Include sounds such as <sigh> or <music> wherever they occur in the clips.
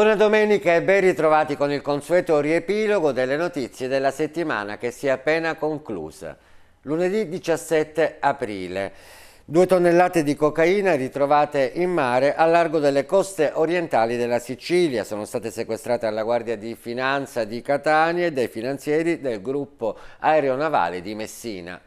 Buona domenica e ben ritrovati con il consueto riepilogo delle notizie della settimana che si è appena conclusa. Lunedì 17 aprile. Due tonnellate di cocaina ritrovate in mare a largo delle coste orientali della Sicilia. Sono state sequestrate alla Guardia di Finanza di Catania e dai finanzieri del gruppo aeronavale di Messina.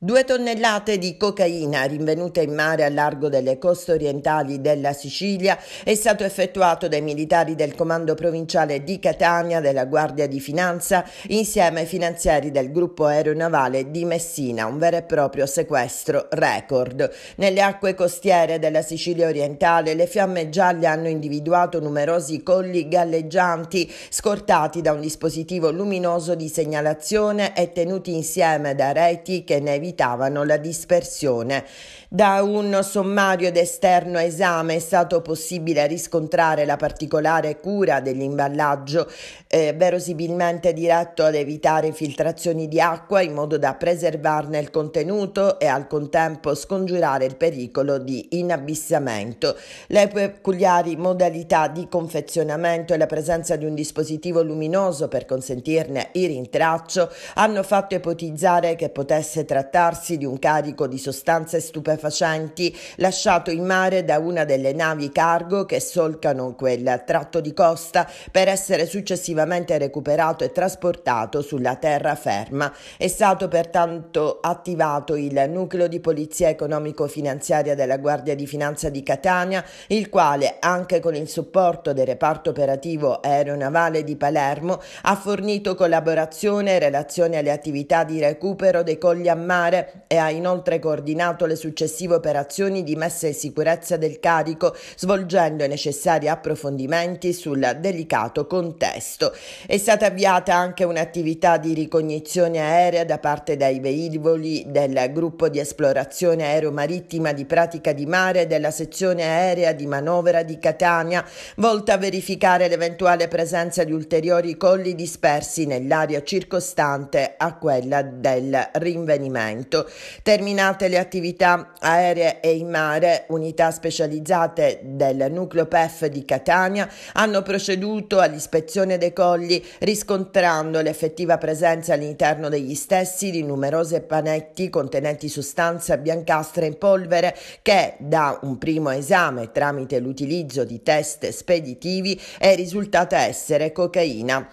Due tonnellate di cocaina rinvenute in mare a largo delle coste orientali della Sicilia è stato effettuato dai militari del comando provinciale di Catania della Guardia di Finanza insieme ai finanzieri del gruppo aeronavale di Messina, un vero e proprio sequestro record. Nelle acque costiere della Sicilia orientale le fiamme gialle hanno individuato numerosi colli galleggianti scortati da un dispositivo luminoso di segnalazione e tenuti insieme da reti che ne evitano evitavano la dispersione. Da un sommario ed esterno esame è stato possibile riscontrare la particolare cura dell'imballaggio, eh, verosimilmente diretto ad evitare filtrazioni di acqua in modo da preservarne il contenuto e al contempo scongiurare il pericolo di inabissamento. Le peculiari modalità di confezionamento e la presenza di un dispositivo luminoso per consentirne il rintraccio hanno fatto ipotizzare che potesse trattarsi trattarsi di un carico di sostanze stupefacenti lasciato in mare da una delle navi cargo che solcano quel tratto di costa per essere successivamente recuperato e trasportato sulla terraferma. È stato pertanto attivato il nucleo di polizia economico-finanziaria della Guardia di Finanza di Catania, il quale, anche con il supporto del reparto operativo aeronavale di Palermo, ha fornito collaborazione in relazione alle attività di recupero dei colli a mare militare e ha inoltre coordinato le successive operazioni di messa in sicurezza del carico, svolgendo i necessari approfondimenti sul delicato contesto. È stata avviata anche un'attività di ricognizione aerea da parte dei velivoli del gruppo di esplorazione aeromarittima di pratica di mare della sezione aerea di manovra di Catania, volta a verificare l'eventuale presenza di ulteriori colli dispersi nell'area circostante a quella del rinvenimento movimento. Terminate le attività aeree e in mare, unità specializzate del nucleo PEF di Catania hanno proceduto all'ispezione dei colli riscontrando l'effettiva presenza all'interno degli stessi di numerose panetti contenenti sostanze biancastre in polvere che da un primo esame tramite l'utilizzo di test speditivi è risultata essere cocaina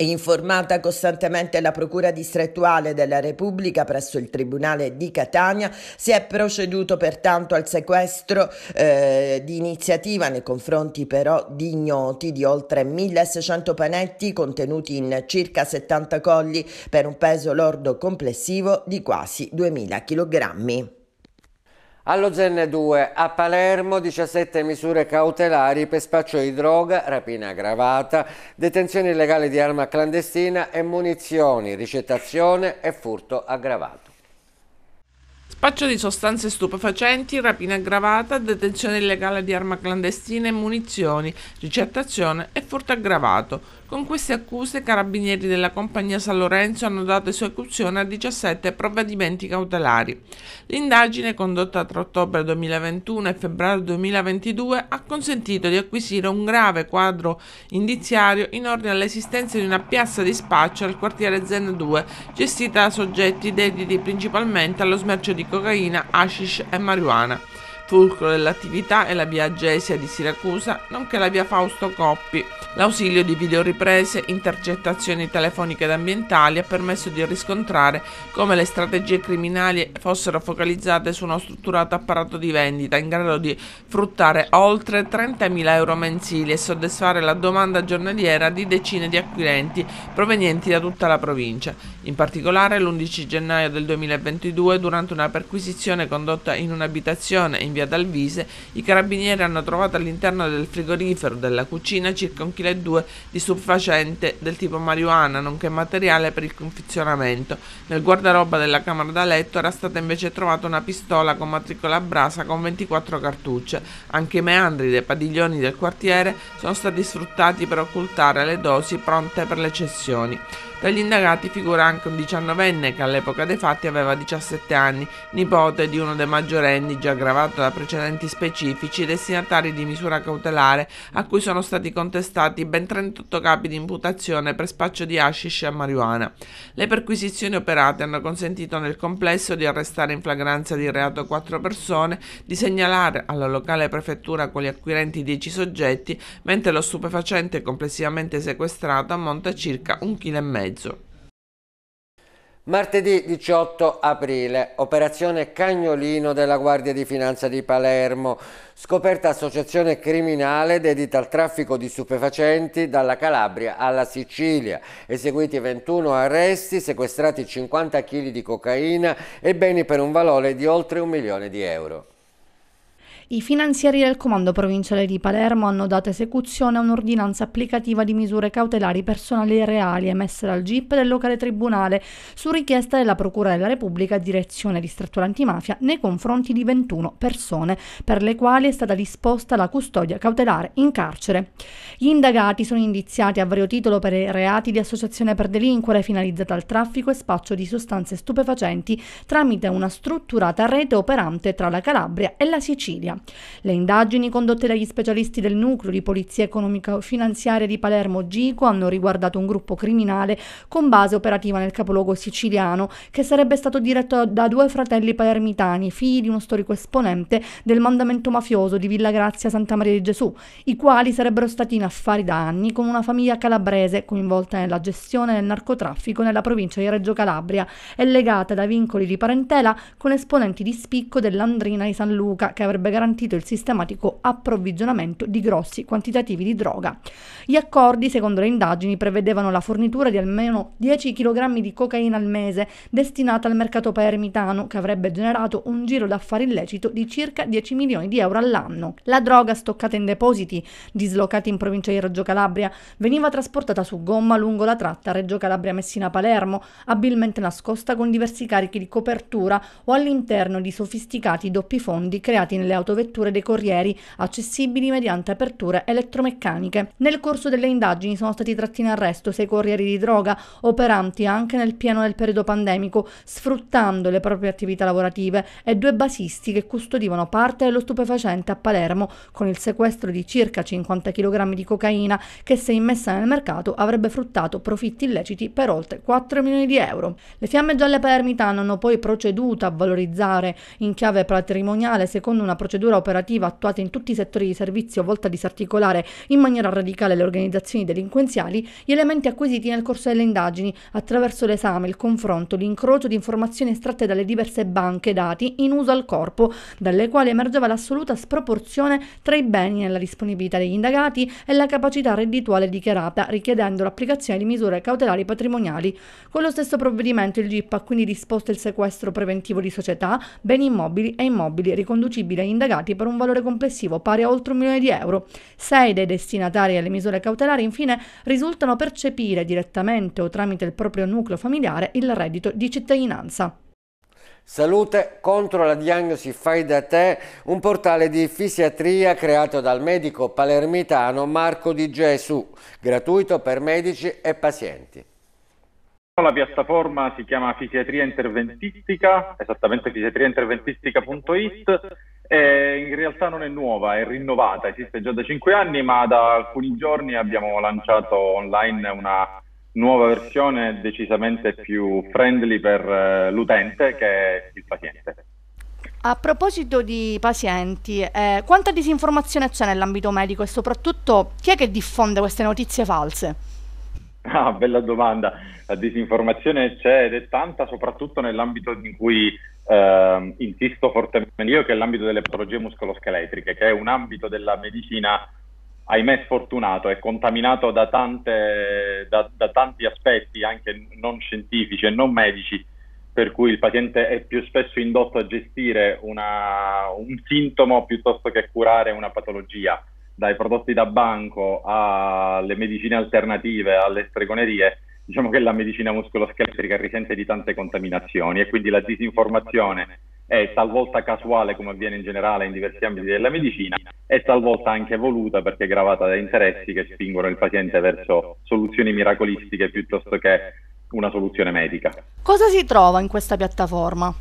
e informata costantemente la Procura distrettuale della Repubblica presso il Tribunale di Catania, si è proceduto pertanto al sequestro eh, di iniziativa nei confronti però di ignoti di oltre 1600 panetti contenuti in circa 70 colli per un peso lordo complessivo di quasi 2000 kg. Allo Zen 2 a Palermo 17 misure cautelari per spaccio di droga, rapina aggravata, detenzione illegale di arma clandestina e munizioni, ricettazione e furto aggravato spaccio di sostanze stupefacenti, rapina aggravata, detenzione illegale di arma clandestina e munizioni, ricettazione e furto aggravato. Con queste accuse i carabinieri della compagnia San Lorenzo hanno dato esecuzione a 17 provvedimenti cautelari. L'indagine condotta tra ottobre 2021 e febbraio 2022 ha consentito di acquisire un grave quadro indiziario in ordine all'esistenza di una piazza di spaccio al quartiere Zen 2, gestita da soggetti dediti principalmente allo smercio di cocaina, hashish e marijuana fulcro dell'attività è la via Gesia di Siracusa, nonché la via Fausto Coppi. L'ausilio di videoriprese, intercettazioni telefoniche ed ambientali ha permesso di riscontrare come le strategie criminali fossero focalizzate su uno strutturato apparato di vendita in grado di fruttare oltre 30.000 euro mensili e soddisfare la domanda giornaliera di decine di acquirenti provenienti da tutta la provincia. In particolare l'11 gennaio del 2022, durante una perquisizione condotta in un'abitazione in via via Dalvise, i carabinieri hanno trovato all'interno del frigorifero della cucina circa 1,2 kg di stupefacente del tipo marijuana, nonché materiale per il confezionamento. Nel guardaroba della camera da letto era stata invece trovata una pistola con matricola a brasa con 24 cartucce. Anche i meandri dei padiglioni del quartiere sono stati sfruttati per occultare le dosi pronte per le cessioni. Tra gli indagati figura anche un diciannovenne che all'epoca dei fatti aveva 17 anni, nipote di uno dei maggiorenni già aggravato da precedenti specifici, destinatari di misura cautelare, a cui sono stati contestati ben 38 capi di imputazione per spaccio di hashish e marijuana. Le perquisizioni operate hanno consentito nel complesso di arrestare in flagranza di reato 4 persone, di segnalare alla locale prefettura quali acquirenti 10 soggetti, mentre lo stupefacente complessivamente sequestrato ammonta circa un chilo e mezzo mezzo. Martedì 18 aprile, operazione Cagnolino della Guardia di Finanza di Palermo, scoperta associazione criminale dedita al traffico di stupefacenti dalla Calabria alla Sicilia, eseguiti 21 arresti, sequestrati 50 kg di cocaina e beni per un valore di oltre un milione di euro. I finanzieri del Comando Provinciale di Palermo hanno dato esecuzione a un'ordinanza applicativa di misure cautelari personali e reali emesse dal GIP del locale tribunale su richiesta della Procura della Repubblica Direzione di struttura Antimafia nei confronti di 21 persone per le quali è stata disposta la custodia cautelare in carcere. Gli indagati sono indiziati a vario titolo per i reati di associazione per delinquere finalizzata al traffico e spaccio di sostanze stupefacenti tramite una strutturata rete operante tra la Calabria e la Sicilia. Le indagini condotte dagli specialisti del nucleo di polizia economico-finanziaria di Palermo Gico hanno riguardato un gruppo criminale con base operativa nel capoluogo siciliano che sarebbe stato diretto da due fratelli palermitani, figli di uno storico esponente del mandamento mafioso di Villa Grazia Santa Maria di Gesù, i quali sarebbero stati in affari da anni con una famiglia calabrese coinvolta nella gestione del narcotraffico nella provincia di Reggio Calabria e legata da vincoli di parentela con esponenti di spicco dell'Andrina di San Luca che avrebbe garantito garantito il sistematico approvvigionamento di grossi quantitativi di droga. Gli accordi, secondo le indagini, prevedevano la fornitura di almeno 10 kg di cocaina al mese destinata al mercato paermitano, che avrebbe generato un giro d'affari illecito di circa 10 milioni di euro all'anno. La droga stoccata in depositi, dislocati in provincia di Reggio Calabria, veniva trasportata su gomma lungo la tratta Reggio Calabria-Messina-Palermo, abilmente nascosta con diversi carichi di copertura o all'interno di sofisticati doppi fondi creati nelle autovetture vetture dei corrieri, accessibili mediante aperture elettromeccaniche. Nel corso delle indagini sono stati tratti in arresto sei corrieri di droga, operanti anche nel pieno del periodo pandemico, sfruttando le proprie attività lavorative, e due basisti che custodivano parte dello stupefacente a Palermo, con il sequestro di circa 50 kg di cocaina che se immessa nel mercato avrebbe fruttato profitti illeciti per oltre 4 milioni di euro. Le fiamme gialle Palermitano hanno poi proceduto a valorizzare in chiave patrimoniale secondo una procedura procedura operativa attuata in tutti i settori di servizio volta a disarticolare in maniera radicale le organizzazioni delinquenziali, gli elementi acquisiti nel corso delle indagini attraverso l'esame, il confronto, l'incrocio di informazioni estratte dalle diverse banche dati in uso al corpo, dalle quali emergeva l'assoluta sproporzione tra i beni nella disponibilità degli indagati e la capacità reddituale dichiarata, richiedendo l'applicazione di misure cautelari patrimoniali. Con lo stesso provvedimento il GIP ha quindi disposto il sequestro preventivo di società, beni immobili e immobili riconducibili a indagati pagati per un valore complessivo pari a oltre un milione di euro. Sei dei destinatari alle misure cautelari infine risultano percepire direttamente o tramite il proprio nucleo familiare il reddito di cittadinanza. Salute contro la diagnosi fai da te, un portale di fisiatria creato dal medico palermitano Marco Di Gesù, gratuito per medici e pazienti. La piattaforma si chiama Fisiatria Interventistica, esattamente fisiatriainterventistica.it. in realtà non è nuova, è rinnovata, esiste già da 5 anni, ma da alcuni giorni abbiamo lanciato online una nuova versione decisamente più friendly per eh, l'utente che è il paziente. A proposito di pazienti, eh, quanta disinformazione c'è nell'ambito medico e soprattutto chi è che diffonde queste notizie false? <laughs> Ah, bella domanda. La disinformazione c'è ed è tanta, soprattutto nell'ambito in cui eh, insisto fortemente io, che è l'ambito delle patologie muscoloscheletriche, che è un ambito della medicina, ahimè, sfortunato, è contaminato da, tante, da, da tanti aspetti, anche non scientifici e non medici, per cui il paziente è più spesso indotto a gestire una, un sintomo piuttosto che curare una patologia dai prodotti da banco alle medicine alternative, alle stregonerie, diciamo che la medicina muscoloscheletrica risente di tante contaminazioni e quindi la disinformazione è talvolta casuale come avviene in generale in diversi ambiti della medicina e talvolta anche voluta perché gravata da interessi che spingono il paziente verso soluzioni miracolistiche piuttosto che una soluzione medica. Cosa si trova in questa piattaforma?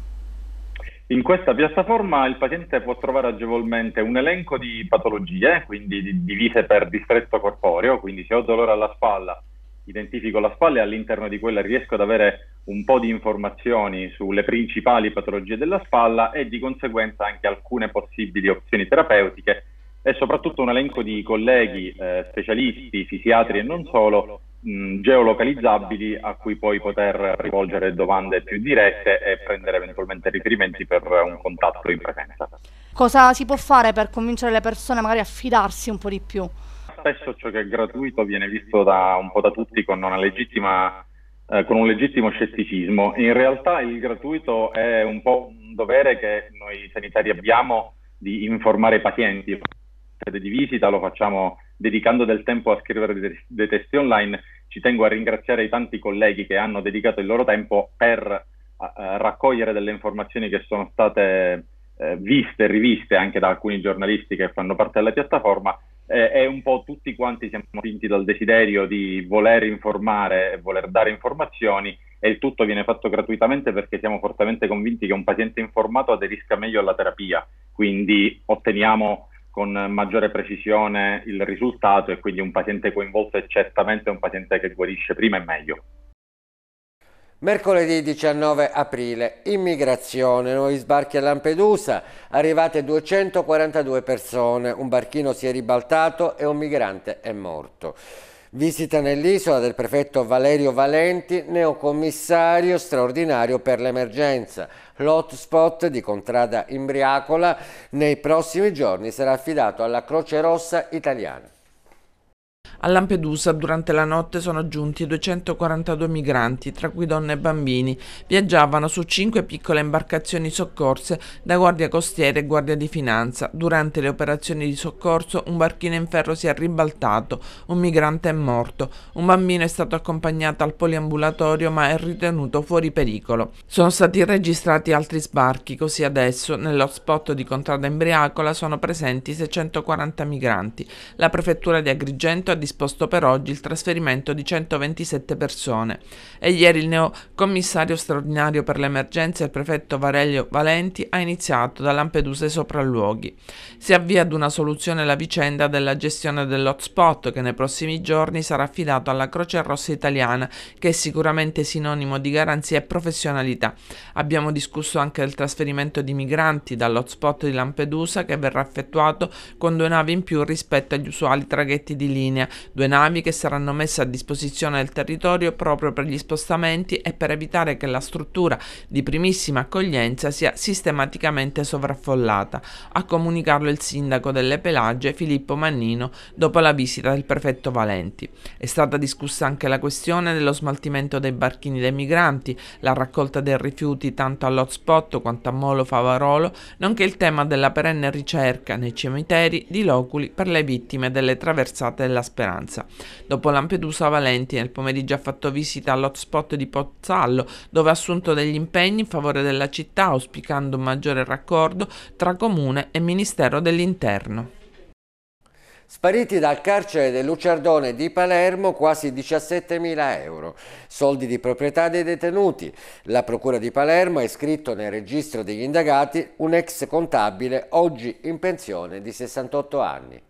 In questa piattaforma il paziente può trovare agevolmente un elenco di patologie, quindi divise per distretto corporeo, quindi se ho dolore alla spalla identifico la spalla e all'interno di quella riesco ad avere un po' di informazioni sulle principali patologie della spalla e di conseguenza anche alcune possibili opzioni terapeutiche e soprattutto un elenco di colleghi, eh, specialisti, fisiatri e non solo, mh, geolocalizzabili a cui poi poter rivolgere domande più dirette e prendere eventualmente riferimenti per un contatto in presenza. Cosa si può fare per convincere le persone magari a fidarsi un po' di più? Spesso ciò che è gratuito viene visto da, un po' da tutti con una legittima eh, con un legittimo scetticismo. In realtà il gratuito è un po' un dovere che noi sanitari abbiamo di informare i pazienti. sede di visita lo facciamo dedicando del tempo a scrivere dei testi online. Ci tengo a ringraziare i tanti colleghi che hanno dedicato il loro tempo per eh, raccogliere delle informazioni che sono state eh, viste e riviste anche da alcuni giornalisti che fanno parte della piattaforma eh, e un po' tutti quanti siamo spinti dal desiderio di voler informare e voler dare informazioni e il tutto viene fatto gratuitamente perché siamo fortemente convinti che un paziente informato aderisca meglio alla terapia, quindi otteniamo con maggiore precisione il risultato e quindi un paziente coinvolto è certamente un paziente che guarisce prima e meglio. Mercoledì 19 aprile, immigrazione, nuovi sbarchi a Lampedusa, arrivate 242 persone, un barchino si è ribaltato e un migrante è morto. Visita nell'isola del prefetto Valerio Valenti, neocommissario straordinario per l'emergenza. L'hotspot di Contrada Imbriacola nei prossimi giorni sarà affidato alla Croce Rossa italiana. A Lampedusa durante la notte sono giunti 242 migranti, tra cui donne e bambini. Viaggiavano su cinque piccole imbarcazioni soccorse da guardia costiera e guardia di finanza. Durante le operazioni di soccorso un barchino in ferro si è ribaltato, un migrante è morto, un bambino è stato accompagnato al poliambulatorio ma è ritenuto fuori pericolo. Sono stati registrati altri sbarchi, così adesso nello spot di Contrada Embriacola sono presenti 640 migranti. La prefettura di Agrigento ha disposto per oggi il trasferimento di 127 persone e ieri il neo commissario straordinario per l'emergenza, il prefetto Varelio Valenti, ha iniziato da Lampedusa ai sopralluoghi. Si avvia ad una soluzione la vicenda della gestione dell'hotspot che nei prossimi giorni sarà affidato alla Croce Rossa Italiana che è sicuramente sinonimo di garanzia e professionalità. Abbiamo discusso anche del trasferimento di migranti dall'hotspot di Lampedusa che verrà effettuato con due navi in più rispetto agli usuali traghetti di linea Catania, due navi che saranno messe a disposizione del territorio proprio per gli spostamenti e per evitare che la struttura di primissima accoglienza sia sistematicamente sovraffollata, a comunicarlo il sindaco delle Pelagie Filippo Mannino dopo la visita del prefetto Valenti. È stata discussa anche la questione dello smaltimento dei barchini dei migranti, la raccolta dei rifiuti tanto all'hotspot quanto a Molo Favarolo, nonché il tema della perenne ricerca nei cimiteri di loculi per le vittime delle traversate della speranza. Dopo Lampedusa Valenti nel pomeriggio ha fatto visita all'hotspot di Pozzallo dove ha assunto degli impegni in favore della città auspicando un maggiore raccordo tra comune e Ministero dell'Interno. Spariti dal carcere del Luciardone di Palermo quasi 17.000 euro, soldi di proprietà dei detenuti. La Procura di Palermo ha iscritto nel registro degli indagati un ex contabile oggi in pensione di 68 anni.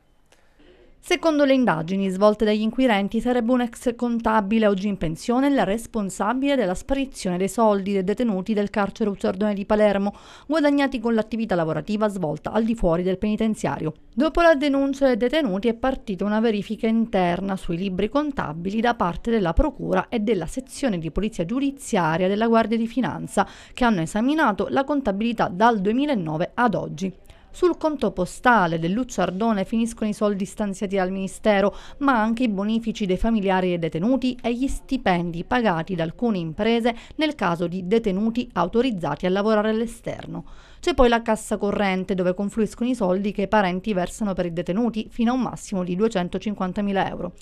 Secondo le indagini svolte dagli inquirenti sarebbe un ex contabile oggi in pensione la responsabile della sparizione dei soldi dei detenuti del carcere Uzzardone di Palermo, guadagnati con l'attività lavorativa svolta al di fuori del penitenziario. Dopo la denuncia dei detenuti è partita una verifica interna sui libri contabili da parte della Procura e della sezione di polizia giudiziaria della Guardia di Finanza, che hanno esaminato la contabilità dal 2009 ad oggi. Sul conto postale del Lucciardone finiscono i soldi stanziati dal Ministero, ma anche i bonifici dei familiari dei detenuti e gli stipendi pagati da alcune imprese nel caso di detenuti autorizzati a lavorare all'esterno. C'è poi la cassa corrente dove confluiscono i soldi che i parenti versano per i detenuti fino a un massimo di 250.000 euro.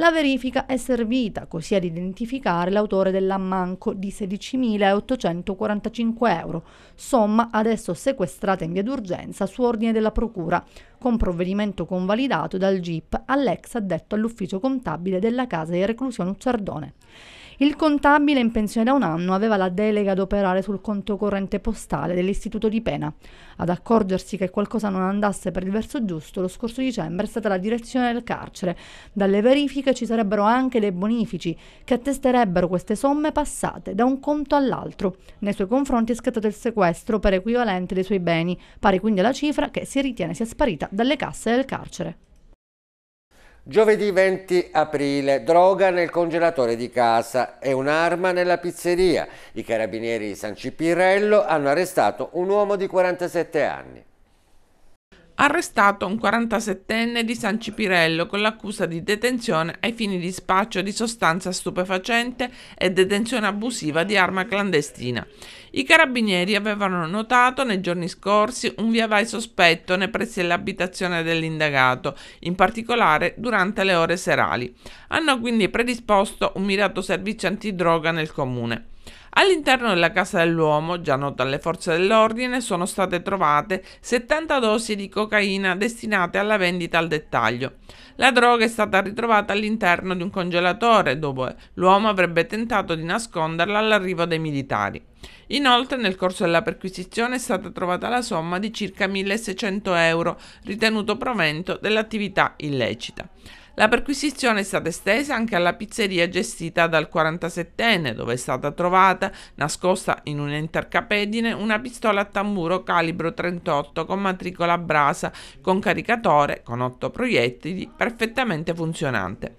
La verifica è servita così ad identificare l'autore dell'ammanco di 16.845 euro, somma adesso sequestrata in via d'urgenza su ordine della Procura, con provvedimento convalidato dal GIP all'ex addetto all'ufficio contabile della Casa di Reclusione Uccardone. Il contabile in pensione da un anno aveva la delega ad operare sul conto corrente postale dell'istituto di pena. Ad accorgersi che qualcosa non andasse per il verso giusto lo scorso dicembre è stata la direzione del carcere. Dalle verifiche ci sarebbero anche dei bonifici che attesterebbero queste somme passate da un conto all'altro. Nei suoi confronti è scattato il sequestro per equivalente dei suoi beni, pari quindi alla cifra che si ritiene sia sparita dalle casse del carcere. Giovedì 20 aprile, droga nel congelatore di casa e un'arma nella pizzeria. I carabinieri di San Cipirello hanno arrestato un uomo di 47 anni arrestato un 47enne di San Cipirello con l'accusa di detenzione ai fini di spaccio di sostanza stupefacente e detenzione abusiva di arma clandestina. I carabinieri avevano notato nei giorni scorsi un via vai sospetto nei pressi dell'abitazione dell'indagato, in particolare durante le ore serali. Hanno quindi predisposto un mirato servizio antidroga nel comune. All'interno della casa dell'uomo, già nota alle forze dell'ordine, sono state trovate 70 dosi di cocaina destinate alla vendita al dettaglio. La droga è stata ritrovata all'interno di un congelatore, dove l'uomo avrebbe tentato di nasconderla all'arrivo dei militari. Inoltre, nel corso della perquisizione è stata trovata la somma di circa 1600 euro, ritenuto provento dell'attività illecita. La perquisizione è stata estesa anche alla pizzeria gestita dal 47enne, dove è stata trovata, nascosta in un'intercapedine, una pistola a tamburo calibro 38 con matricola brasa, con caricatore, con otto proiettili, perfettamente funzionante.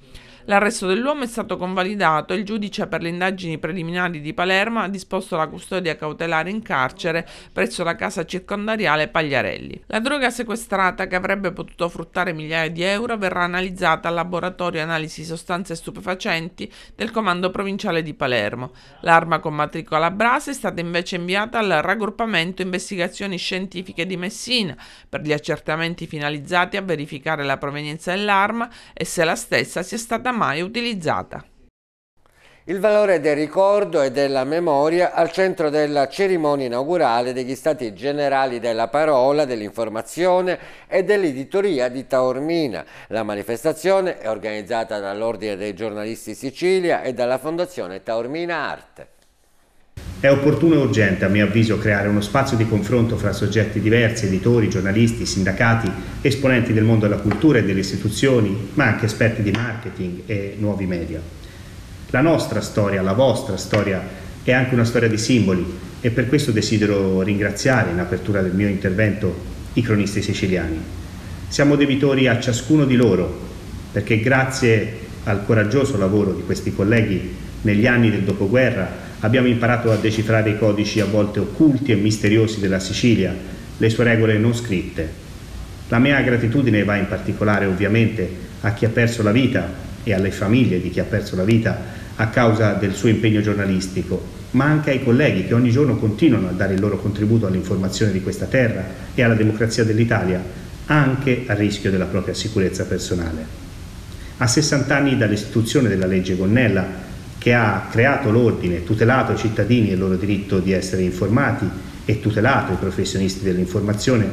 L'arresto dell'uomo è stato convalidato e il giudice per le indagini preliminari di Palermo ha disposto la custodia cautelare in carcere presso la casa circondariale Pagliarelli. La droga sequestrata, che avrebbe potuto fruttare migliaia di euro, verrà analizzata al laboratorio analisi sostanze stupefacenti del comando provinciale di Palermo. L'arma con matricola Brasa è stata invece inviata al raggruppamento investigazioni scientifiche di Messina per gli accertamenti finalizzati a verificare la provenienza dell'arma e se la stessa sia stata mai utilizzata. Il valore del ricordo e della memoria al centro della cerimonia inaugurale degli Stati Generali della Parola, dell'Informazione e dell'Editoria di Taormina. La manifestazione è organizzata dall'Ordine dei Giornalisti Sicilia e dalla Fondazione Taormina Arte. È opportuno e urgente, a mio avviso, creare uno spazio di confronto fra soggetti diversi, editori, giornalisti, sindacati, esponenti del mondo della cultura e delle istituzioni, ma anche esperti di marketing e nuovi media. La nostra storia, la vostra storia, è anche una storia di simboli e per questo desidero ringraziare, in apertura del mio intervento, i cronisti siciliani. Siamo debitori a ciascuno di loro, perché grazie al coraggioso lavoro di questi colleghi negli anni del dopoguerra, Abbiamo imparato a decifrare i codici a volte occulti e misteriosi della Sicilia, le sue regole non scritte. La mia gratitudine va in particolare ovviamente a chi ha perso la vita e alle famiglie di chi ha perso la vita a causa del suo impegno giornalistico, ma anche ai colleghi che ogni giorno continuano a dare il loro contributo all'informazione di questa terra e alla democrazia dell'Italia, anche a rischio della propria sicurezza personale. A 60 anni dall'istituzione della legge Gonnella, che ha creato l'ordine, tutelato i cittadini e il loro diritto di essere informati e tutelato i professionisti dell'informazione,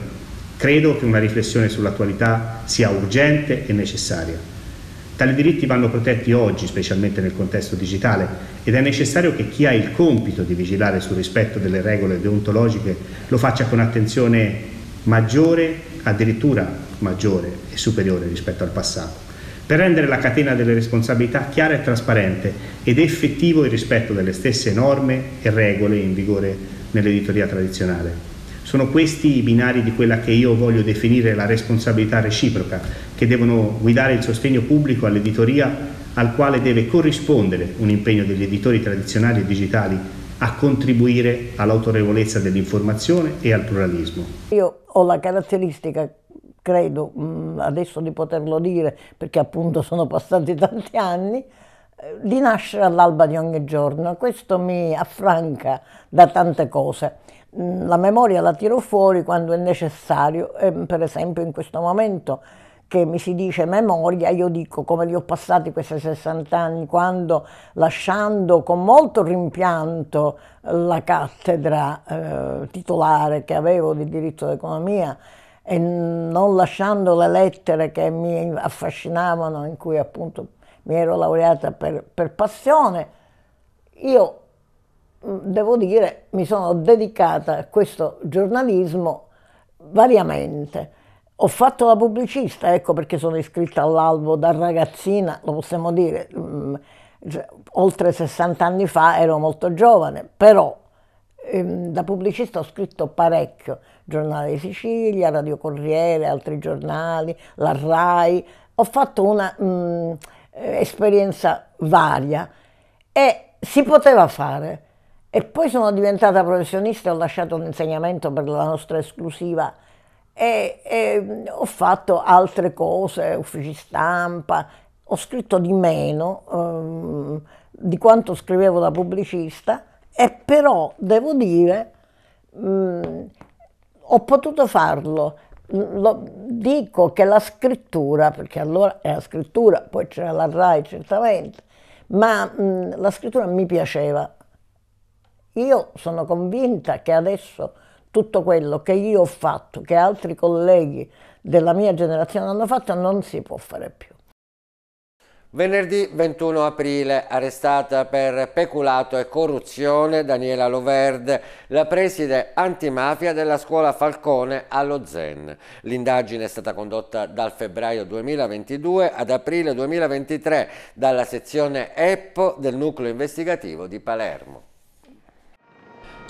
credo che una riflessione sull'attualità sia urgente e necessaria. Tali diritti vanno protetti oggi, specialmente nel contesto digitale, ed è necessario che chi ha il compito di vigilare sul rispetto delle regole deontologiche lo faccia con attenzione maggiore, addirittura maggiore e superiore rispetto al passato per rendere la catena delle responsabilità chiara e trasparente ed effettivo il rispetto delle stesse norme e regole in vigore nell'editoria tradizionale. Sono questi i binari di quella che io voglio definire la responsabilità reciproca, che devono guidare il sostegno pubblico all'editoria al quale deve corrispondere un impegno degli editori tradizionali e digitali a contribuire all'autorevolezza dell'informazione e al pluralismo. Io ho la caratteristica credo mm, adesso di poterlo dire perché appunto sono passati <laughs> tanti anni, eh, di nascere all'alba di ogni giorno. Questo mi affranca da tante cose. Mm, la memoria la tiro fuori quando è necessario, eh, per esempio in questo momento che mi si dice memoria, io dico come li ho passati questi 60 anni, quando lasciando con molto rimpianto la cattedra eh, titolare che avevo di diritto d'economia, e non lasciando le lettere che mi affascinavano, in cui appunto mi ero laureata per, per passione, io mm, devo dire mi sono dedicata a questo giornalismo variamente. Ho fatto la pubblicista, ecco perché sono iscritta all'albo da ragazzina, lo possiamo dire, mm, cioè, oltre 60 anni fa ero molto giovane, però ehm, da pubblicista ho scritto parecchio. Giornale di Sicilia, Radio Corriere, altri giornali, la RAI. Ho fatto un'esperienza mm, eh, varia e si poteva fare. E poi sono diventata professionista, ho lasciato l'insegnamento per la nostra esclusiva e, e mm, ho fatto altre cose, uffici stampa, ho scritto di meno um, di quanto scrivevo da pubblicista, e però devo dire um, ho potuto farlo. Lo, dico che la scrittura, perché allora era scrittura, poi c'era la RAI certamente, ma mh, mm, la scrittura mi piaceva. Io sono convinta che adesso tutto quello che io ho fatto, che altri colleghi della mia generazione hanno fatto, non si può fare più. Venerdì 21 aprile, arrestata per peculato e corruzione Daniela Loverde, la preside antimafia della scuola Falcone allo Zen. L'indagine è stata condotta dal febbraio 2022 ad aprile 2023 dalla sezione EPPO del nucleo investigativo di Palermo.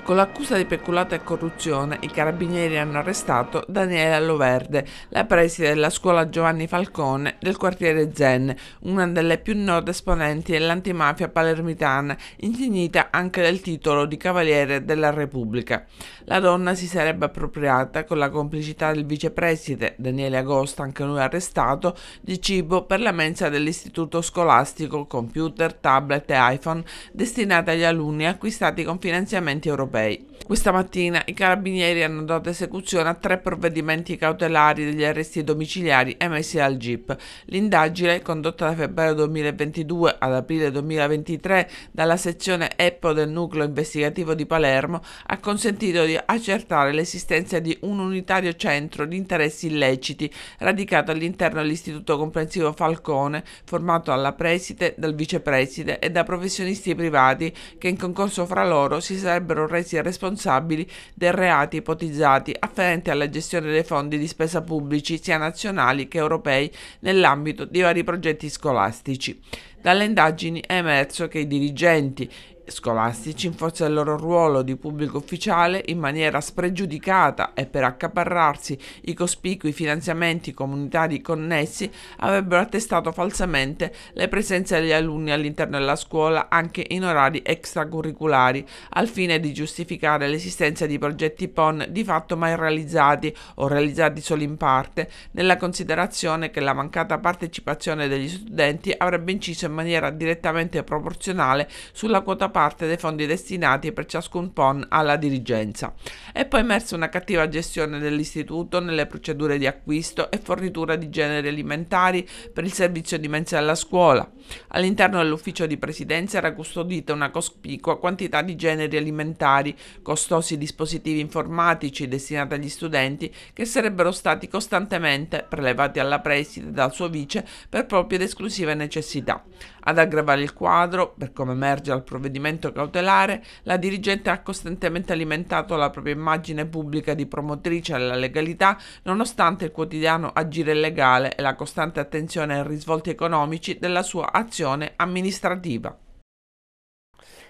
Con l'accusa di peculato e corruzione, i carabinieri hanno arrestato Daniela Loverde, la preside della scuola Giovanni Falcone del quartiere Zen, una delle più note esponenti dell'antimafia palermitana, insignita anche del titolo di Cavaliere della Repubblica. La donna si sarebbe appropriata, con la complicità del vicepreside Daniele Agosta, anche lui arrestato, di cibo per la mensa dell'istituto scolastico, computer, tablet e iPhone destinate agli alunni acquistati con finanziamenti europei europei. Questa mattina i carabinieri hanno dato esecuzione a tre provvedimenti cautelari degli arresti domiciliari emessi dal GIP. L'indagine, condotta da febbraio 2022 ad aprile 2023 dalla sezione EPPO del nucleo investigativo di Palermo, ha consentito di accertare l'esistenza di un unitario centro di interessi illeciti radicato all'interno dell'Istituto Comprensivo Falcone, formato dalla preside, dal vicepreside e da professionisti privati che in concorso fra loro si sarebbero resi resi responsabili dei reati ipotizzati afferenti alla gestione dei fondi di spesa pubblici sia nazionali che europei nell'ambito di vari progetti scolastici. Dalle indagini è emerso che i dirigenti, scolastici in forza del loro ruolo di pubblico ufficiale in maniera spregiudicata e per accaparrarsi i cospicui finanziamenti comunitari connessi avrebbero attestato falsamente le presenze degli alunni all'interno della scuola anche in orari extracurriculari al fine di giustificare l'esistenza di progetti PON di fatto mai realizzati o realizzati solo in parte nella considerazione che la mancata partecipazione degli studenti avrebbe inciso in maniera direttamente proporzionale sulla quota parte dei fondi destinati per ciascun PON alla dirigenza. È poi emersa una cattiva gestione dell'istituto nelle procedure di acquisto e fornitura di generi alimentari per il servizio di mensa alla scuola. All'interno dell'ufficio di presidenza era custodita una cospicua quantità di generi alimentari, costosi dispositivi informatici destinati agli studenti che sarebbero stati costantemente prelevati alla preside dal suo vice per proprie ed esclusive necessità. Ad aggravare il quadro, per come emerge al provvedimento, provvedimento cautelare, la dirigente ha costantemente alimentato la propria immagine pubblica di promotrice alla legalità, nonostante il quotidiano agire legale e la costante attenzione ai risvolti economici della sua azione amministrativa.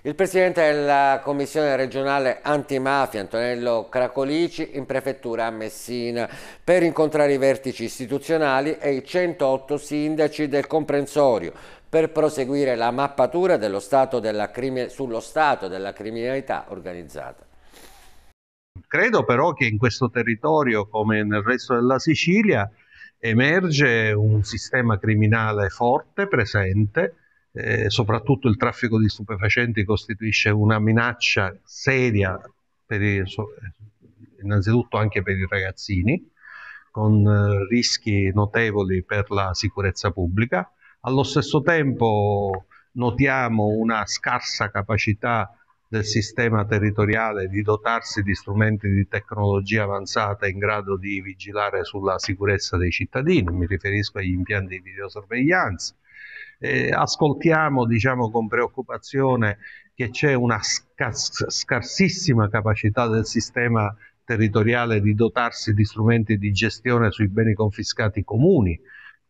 Il presidente della commissione regionale antimafia Antonello Cracolici in prefettura a Messina per incontrare i vertici istituzionali e i 108 sindaci del comprensorio per proseguire la mappatura stato sullo stato della criminalità organizzata. Credo però che in questo territorio, come nel resto della Sicilia, emerge un sistema criminale forte, presente, eh, soprattutto il traffico di stupefacenti costituisce una minaccia seria il, eh, innanzitutto anche per i ragazzini, con eh, rischi notevoli per la sicurezza pubblica allo stesso tempo notiamo una scarsa capacità del sistema territoriale di dotarsi di strumenti di tecnologia avanzata in grado di vigilare sulla sicurezza dei cittadini, mi riferisco agli impianti di videosorveglianza. Eh, ascoltiamo diciamo, con preoccupazione che c'è una scars scarsissima capacità del sistema territoriale di dotarsi di strumenti di gestione sui beni confiscati comuni,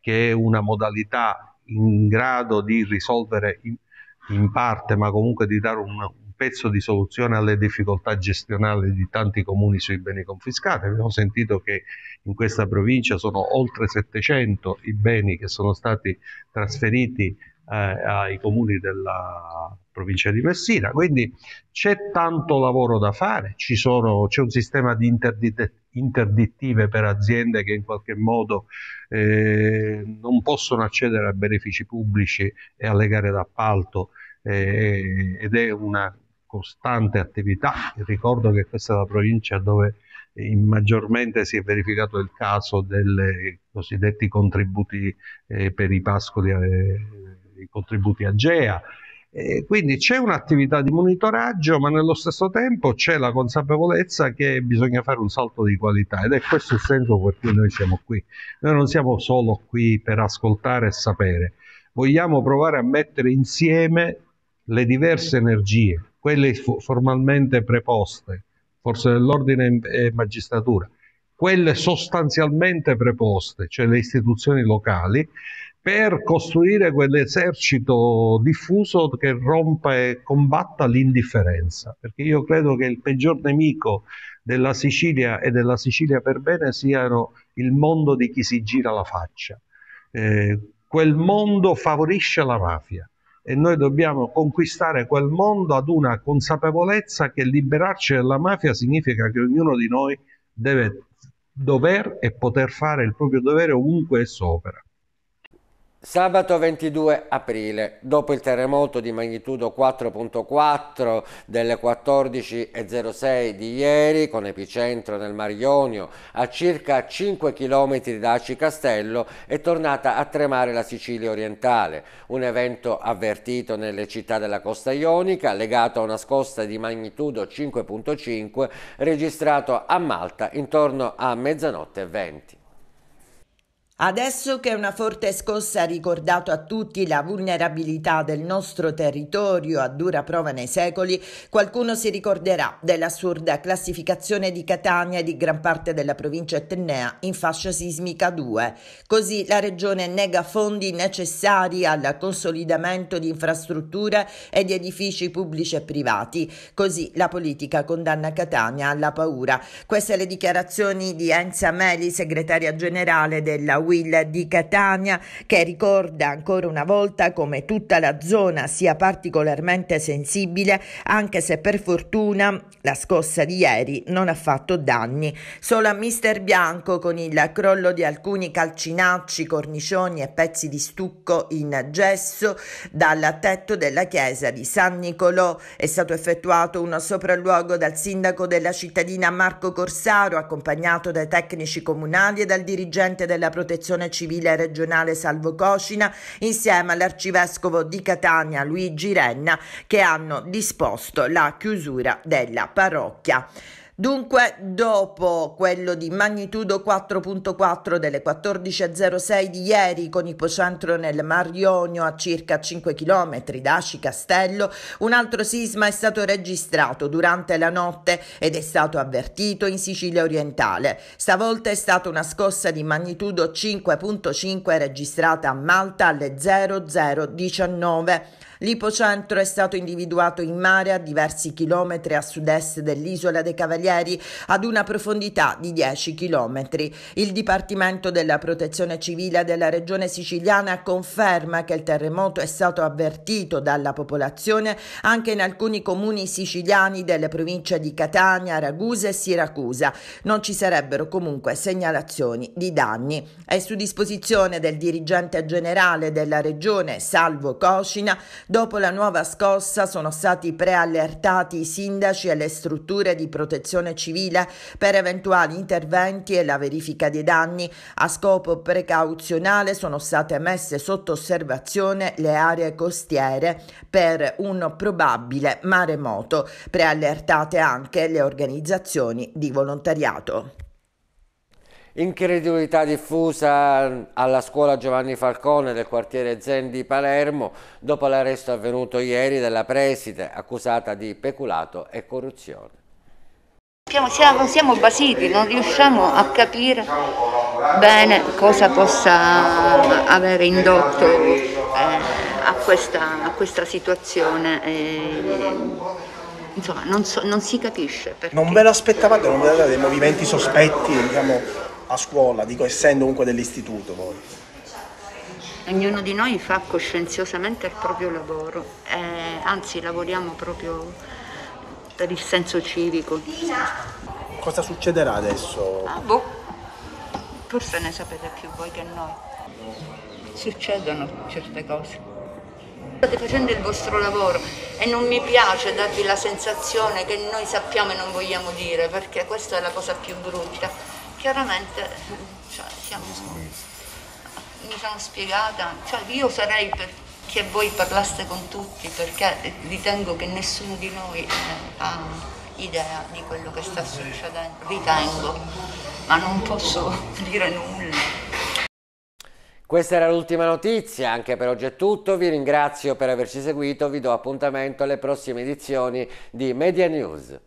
che è una modalità in grado di risolvere in, in parte, ma comunque di dare un, un pezzo di soluzione alle difficoltà gestionali di tanti comuni sui beni confiscati. Abbiamo sentito che in questa provincia sono oltre 700 i beni che sono stati trasferiti eh, ai comuni della provincia di Messina, quindi c'è tanto lavoro da fare, c'è un sistema di interdittività interdittive per aziende che in qualche modo eh, non possono accedere a benefici pubblici e alle gare d'appalto eh, ed è una costante attività. Ricordo che questa è la provincia dove eh, maggiormente si è verificato il caso dei cosiddetti contributi eh, per i pascoli, eh, i contributi AGEA eh, quindi c'è un'attività di monitoraggio, ma nello stesso tempo c'è la consapevolezza che bisogna fare un salto di qualità ed è questo il senso per cui noi siamo qui. Noi non siamo solo qui per ascoltare e sapere, vogliamo provare a mettere insieme le diverse energie, quelle formalmente preposte, forse dell'ordine e magistratura, quelle sostanzialmente preposte, cioè le istituzioni locali, per costruire quell'esercito diffuso che rompa e combatta l'indifferenza, perché io credo che il peggior nemico della Sicilia e della Sicilia per bene siano il mondo di chi si gira la faccia. Eh, quel mondo favorisce la mafia e noi dobbiamo conquistare quel mondo ad una consapevolezza che liberarci dalla mafia significa che ognuno di noi deve dover e poter fare il proprio dovere ovunque esso opera. Sabato 22 aprile, dopo il terremoto di magnitudo 4.4 delle 14.06 di ieri, con epicentro nel Mar Ionio, a circa 5 km da Aci Castello, è tornata a tremare la Sicilia orientale, un evento avvertito nelle città della costa ionica, legato a una scossa di magnitudo 5.5 registrato a Malta intorno a mezzanotte e 20. Adesso che una forte scossa ha ricordato a tutti la vulnerabilità del nostro territorio a dura prova nei secoli, qualcuno si ricorderà dell'assurda classificazione di Catania e di gran parte della provincia etnea in fascia sismica 2. Così la regione nega fondi necessari al consolidamento di infrastrutture e di edifici pubblici e privati. Così la politica condanna Catania alla paura. Queste le dichiarazioni di Enza Meli, segretaria generale della Will di Catania che ricorda ancora una volta come tutta la zona sia particolarmente sensibile anche se per fortuna la scossa di ieri non ha fatto danni. Solo a Mister Bianco con il crollo di alcuni calcinacci, cornicioni e pezzi di stucco in gesso dal tetto della chiesa di San Nicolò è stato effettuato uno sopralluogo dal sindaco della cittadina Marco Corsaro accompagnato dai tecnici comunali e dal dirigente della protezione protezione civile regionale Salvo Cocina insieme all'arcivescovo di Catania Luigi Renna che hanno disposto la chiusura della parrocchia. Dunque, dopo quello di magnitudo 4.4 delle 14.06 di ieri con ipocentro nel Mar Ionio a circa 5 km da Aci Castello, un altro sisma è stato registrato durante la notte ed è stato avvertito in Sicilia orientale. Stavolta è stata una scossa di magnitudo 5.5 registrata a Malta alle 0019. L'ipocentro è stato individuato in mare a diversi chilometri a sud-est dell'isola dei Cavalieri ad una profondità di 10 chilometri. Il Dipartimento della Protezione Civile della Regione Siciliana conferma che il terremoto è stato avvertito dalla popolazione anche in alcuni comuni siciliani delle province di Catania, Ragusa e Siracusa. Non ci sarebbero comunque segnalazioni di danni. È su disposizione del dirigente generale della Regione, Salvo Coscina, Dopo la nuova scossa sono stati preallertati i sindaci e le strutture di protezione civile per eventuali interventi e la verifica dei danni. A scopo precauzionale sono state messe sotto osservazione le aree costiere per un probabile maremoto, preallertate anche le organizzazioni di volontariato. Incredulità diffusa alla scuola Giovanni Falcone del quartiere Zen di Palermo dopo l'arresto avvenuto ieri della preside accusata di peculato e corruzione. Siamo, siamo, siamo basiti, non riusciamo a capire bene cosa possa avere indotto eh, a, questa, a, questa, situazione. Eh, insomma non, so, non, si capisce perché. Non ve l'aspettavate, non vedevate dei movimenti sospetti, diciamo, a scuola, dico essendo comunque dell'istituto poi. Ognuno di noi fa coscienziosamente il proprio lavoro, eh, anzi lavoriamo proprio per il senso civico. Cosa succederà adesso? Ah, boh, forse ne sapete più voi che noi. Succedono certe cose. State facendo il vostro lavoro e non mi piace darvi la sensazione che noi sappiamo e non vogliamo dire, perché questa è la cosa più brutta chiaramente cioè, siamo, mi sono spiegata, cioè, io sarei per che voi parlaste con tutti, perché ritengo che nessuno di noi eh, ha idea di quello che sta succedendo, ritengo, ma non posso <laughs> dire nulla. Questa era l'ultima notizia, anche per oggi è tutto, vi ringrazio per averci seguito, vi do appuntamento alle prossime edizioni di Media News.